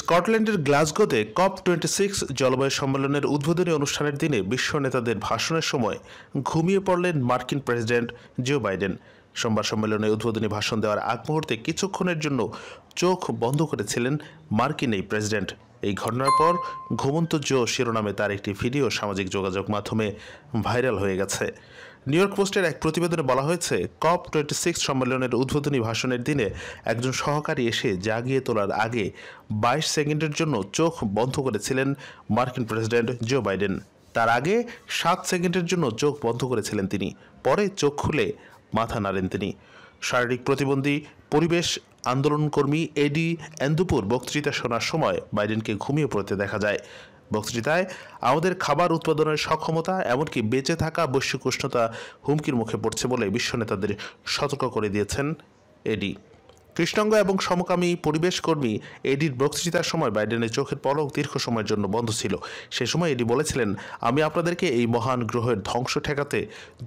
স্কটল্যান্ডের গ্লাসগোতে COP twenty six জলবায়ু সম্মেলনের উদ্বোধনী অনুষ্ঠানের দিনে বিশ্ব নেতাদের ভাষণের সময় ঘুমিয়ে পড়লেন মার্কিন প্রেসিডেন্ট জো বাইডেন সোমবার সম্মেলনে উদ্বোধনী ভাষণ দেওয়ার আগ মুহূর্তে কিছুক্ষণের জন্য চোখ বন্ধ করেছিলেন মার্কিন এই প্রেসিডেন্ট এই ঘটনার পর ঘুমন্ত জো শিরোনামে তার একটি ভিডিও সামাজিক যোগাযোগ মাধ্যমে ভাইরাল হয়ে গেছে নিউ ইয়র্ক পোস্টের এক প্রতিবেদনে বলা হয়েছে কপ টোয়েন্টি সিক্স সম্মেলনের উদ্বোধনী ভাষণের দিনে একজন সহকারী এসে জাগিয়ে তোলার আগে বাইশ সেকেন্ডের জন্য চোখ বন্ধ করেছিলেন মার্কিন প্রেসিডেন্ট জো বাইডেন তার আগে সাত সেকেন্ডের জন্য চোখ বন্ধ করেছিলেন তিনি পরে চোখ খুলে মাথা নাড়েন তিনি শারীরিক প্রতিবন্ধী পরিবেশ আন্দোলনকর্মী এডি এন্দুপুর বক্তৃতা শোনার সময় বাইডেনকে ঘুমিয়ে পড়তে দেখা যায় বক্তৃতায় আমাদের খাবার উৎপাদনের সক্ষমতা এমনকি বেঁচে থাকা বৈশ্বিক উষ্ণতা হুমকির মুখে পড়ছে বলে বিশ্ব নেতাদের সতর্ক করে দিয়েছেন এডি কৃষ্ণাঙ্গ এবং সমকামী পরিবেশকর্মী এডির বক্তৃতার সময় বাইডেনের চোখের পলক দীর্ঘ সময়ের জন্য বন্ধ ছিল সে সময় এডি বলেছিলেন আমি আপনাদেরকে এই মহান গ্রহের ধ্বংস ঠেকাতে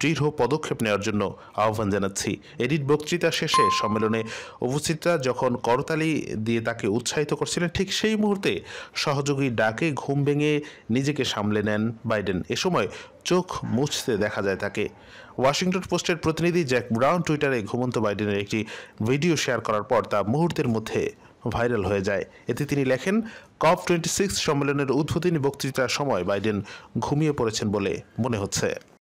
দৃঢ় পদক্ষেপ নেওয়ার জন্য আহ্বান জানাচ্ছি এডির বক্তৃতা শেষে সম্মেলনে উপস্থিতরা যখন করতালি দিয়ে তাকে উৎসাহিত করছিলেন ঠিক সেই মুহূর্তে সহযোগী ডাকে ঘুম ভেঙে নিজেকে সামলে নেন বাইডেন এ সময় চোখ মুছতে দেখা যায় তাকে ওয়াশিংটন পোস্টের প্রতিনিধি জ্যাক ব্রাউন টুইটারে ঘুমন্ত বাইডেনের একটি ভিডিও শেয়ার করার পর তা মুহূর্তের মধ্যে ভাইরাল হয়ে যায় এতে তিনি লেখেন কপ টোয়েন্টি সিক্স সম্মেলনের উদ্বোধনী বক্তৃতার সময় বাইডেন ঘুমিয়ে পড়েছেন বলে মনে হচ্ছে